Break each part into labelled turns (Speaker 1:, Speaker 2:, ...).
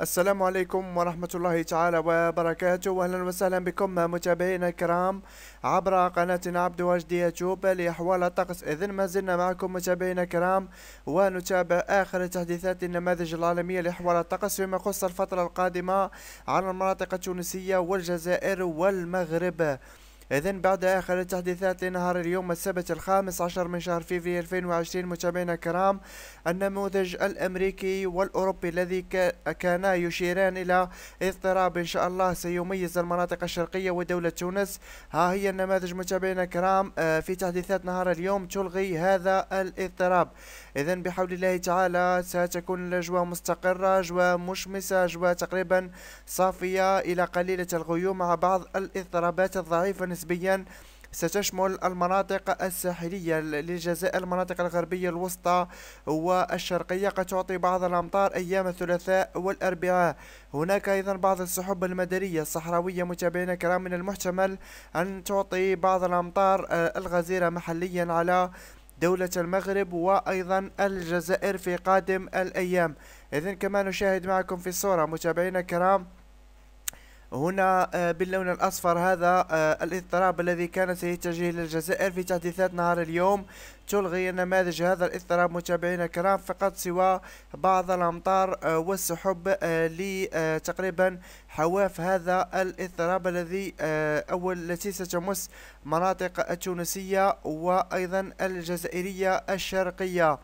Speaker 1: السلام عليكم ورحمة الله تعالى وبركاته أهلا وسهلا بكم متابعينا الكرام عبر قناة عبد واجد يوتيوب لأحوال الطقس إذن ما زلنا معكم متابعينا الكرام ونتابع آخر تحديثات النماذج العالمية لأحوال الطقس فيما يخص الفترة القادمة على المناطق التونسية والجزائر والمغرب إذا بعد آخر التحديثات لنهار اليوم السبت الخامس عشر من شهر فيفي 2020 متابعينا الكرام النموذج الأمريكي والأوروبي الذي كانا يشيران إلى اضطراب إن شاء الله سيميز المناطق الشرقية ودولة تونس ها هي النماذج متابعينا الكرام آه، في تحديثات نهار اليوم تلغي هذا الاضطراب إذا بحول الله تعالى ستكون الأجواء مستقرة أجواء مشمسة أجواء تقريبا صافية إلى قليلة الغيوم مع بعض الاضطرابات الضعيفة نسبيا ستشمل المناطق الساحلية للجزائر المناطق الغربية الوسطى والشرقية قد تعطي بعض الأمطار أيام الثلاثاء والأربعاء هناك أيضا بعض السحب المدرية الصحراوية متابعينا الكرام من المحتمل أن تعطي بعض الأمطار آه، الغزيرة محليا على دولة المغرب وأيضا الجزائر في قادم الأيام إذن كما نشاهد معكم في الصورة متابعينا الكرام هنا آه، باللون الأصفر هذا آه، الاضطراب الذي كان سيتجه للجزائر الجزائر في تحديثات نهار اليوم تلغي نماذج هذا الاضطراب متابعينا الكرام فقط سوى بعض الأمطار آه، والسحب لتقريبا حواف هذا الاضطراب الذي أول التي ستمس مناطق التونسية وأيضا الجزائرية الشرقية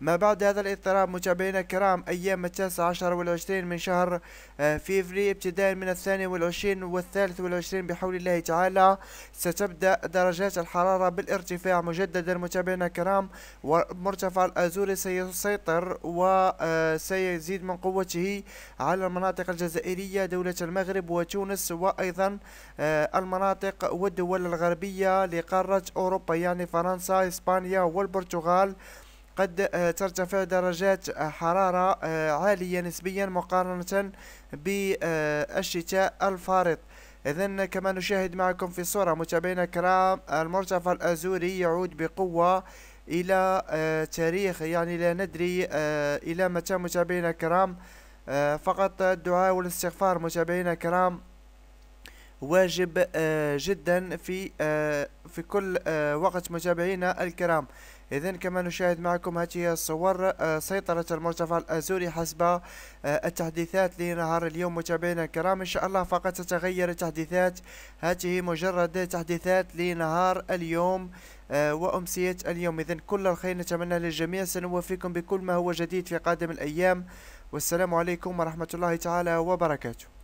Speaker 1: ما بعد هذا الاضطراب متابعينا الكرام أيام التاسع عشر والعشرين من شهر آه، فيفري ابتداء من الثاني والعشرين والثالث والعشرين بحول الله تعالى ستبدأ درجات الحرارة بالارتفاع مجددا متابعينا الكرام ومرتفع الأزوري سيسيطر وسيزيد آه، من قوته على المناطق الجزائرية دولة المغرب وتونس وأيضا آه، المناطق والدول الغربية لقارة أوروبا يعني فرنسا إسبانيا والبرتغال قد آه، ترتفع درجات آه، حرارة آه، عالية نسبيا مقارنة بالشتاء الفارط إذا كما نشاهد معكم في الصورة متابعينا الكرام المرتفع الأزوري يعود بقوة إلى تاريخ يعني لا ندري إلى متى متابعينا الكرام فقط الدعاء والاستغفار متابعينا الكرام واجب جدا في في كل وقت متابعينا الكرام إذا كما نشاهد معكم هذه هي الصور آه، سيطرة المرتفع الأزوري حسب آه، التحديثات لنهار اليوم متابعينا الكرام إن شاء الله فقط تتغير التحديثات هذه مجرد تحديثات لنهار اليوم آه، وأمسية اليوم إذا كل الخير نتمنى للجميع سنوفيكم بكل ما هو جديد في قادم الأيام والسلام عليكم ورحمة الله تعالى وبركاته